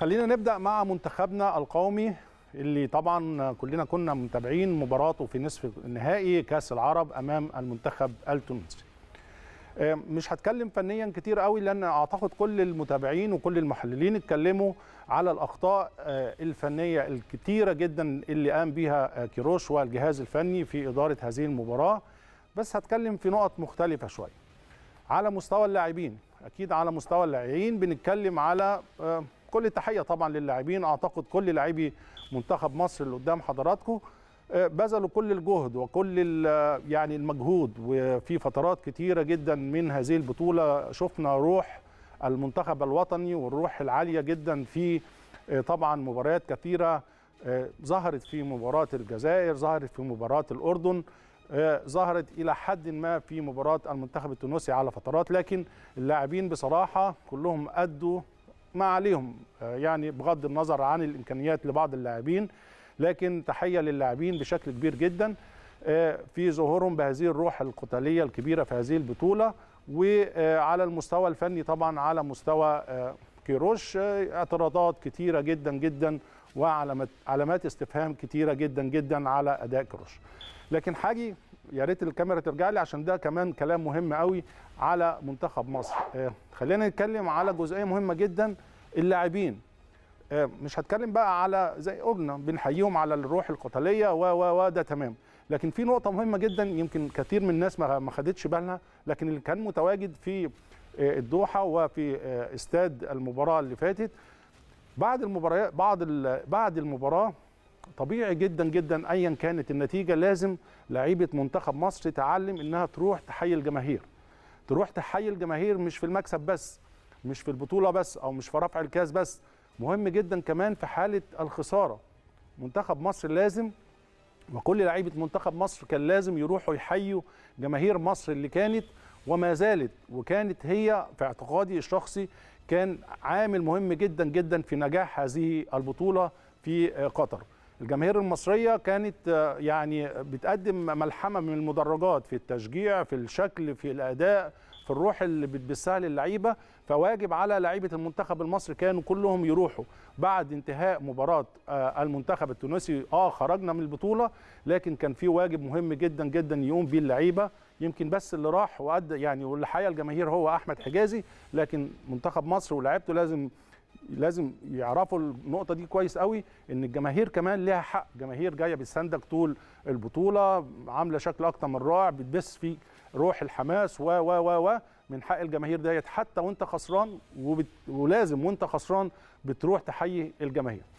خلينا نبدا مع منتخبنا القومي اللي طبعا كلنا كنا متابعين مباراته في نصف النهائي كاس العرب امام المنتخب التونسي آه، مش هتكلم فنيا كتير قوي لان اعتقد كل المتابعين وكل المحللين اتكلموا على الاخطاء آه، الفنيه الكتيره جدا اللي قام بيها آه، كيروش والجهاز الفني في اداره هذه المباراه بس هتكلم في نقط مختلفه شويه على مستوى اللاعبين اكيد على مستوى اللاعبين بنتكلم على كل التحيه طبعا للاعبين اعتقد كل لاعبي منتخب مصر اللي قدام حضراتكم آه، بذلوا كل الجهد وكل يعني المجهود وفي فترات كتيره جدا من هذه البطوله شفنا روح المنتخب الوطني والروح العاليه جدا في آه، طبعا مباريات كثيره آه، ظهرت في مباراه الجزائر ظهرت في مباراه الاردن ظهرت الى حد ما في مباراه المنتخب التونسي على فترات لكن اللاعبين بصراحه كلهم ادوا ما عليهم آه، يعني بغض النظر عن الامكانيات لبعض اللاعبين لكن تحيه للاعبين بشكل كبير جدا آه، في ظهورهم بهذه الروح القتاليه الكبيره في هذه البطوله وعلى المستوى الفني طبعا على مستوى آه، كيروش اعتراضات كثيره جدا جدا وعلامات استفهام كثيره جدا جدا على اداء كيروش لكن حاجي يا ريت الكاميرا ترجع لي عشان ده كمان كلام مهم قوي على منتخب مصر خلينا نتكلم على جزئيه مهمه جدا اللاعبين آه، مش هتكلم بقى على زي قلنا بنحييهم على الروح القتاليه و و و ده تمام لكن في نقطه مهمه جدا يمكن كثير من الناس ما خدتش بالها لكن اللي كان متواجد في آه، الدوحه وفي آه، استاد المباراه اللي فاتت بعد المباريات بعد بعد المباراه طبيعي جدا جدا ايا كانت النتيجه لازم لعيبه منتخب مصر تتعلم انها تروح تحيي الجماهير تروح تحيي الجماهير مش في المكسب بس مش في البطوله بس او مش في رفع الكاس بس مهم جدا كمان في حاله الخساره منتخب مصر لازم وكل لعيبه منتخب مصر كان لازم يروحوا يحيوا جماهير مصر اللي كانت وما زالت وكانت هي في اعتقادي الشخصي كان عامل مهم جدا جدا في نجاح هذه البطوله في قطر الجماهير المصريه كانت آه، يعني بتقدم ملحمه من المدرجات في التشجيع في الشكل في الاداء في الروح اللي بتبثها للعيبه فواجب على لعيبه المنتخب المصري كانوا كلهم يروحوا بعد انتهاء مباراه آه، المنتخب التونسي اه خرجنا من البطوله لكن كان في واجب مهم جدا جدا يقوم به اللعيبه يمكن بس اللي راح وادى يعني والحقيقه الجماهير هو احمد حجازي لكن منتخب مصر ولاعيبته لازم لازم يعرفوا النقطه دي كويس قوي ان الجماهير كمان ليها حق جماهير جايه بتساندك طول البطوله عامله شكل اكتر من رائع بتبث فيك روح الحماس و و و و من حق الجماهير ديت حتى وانت خسران وبت... ولازم وانت خسران بتروح تحيي الجماهير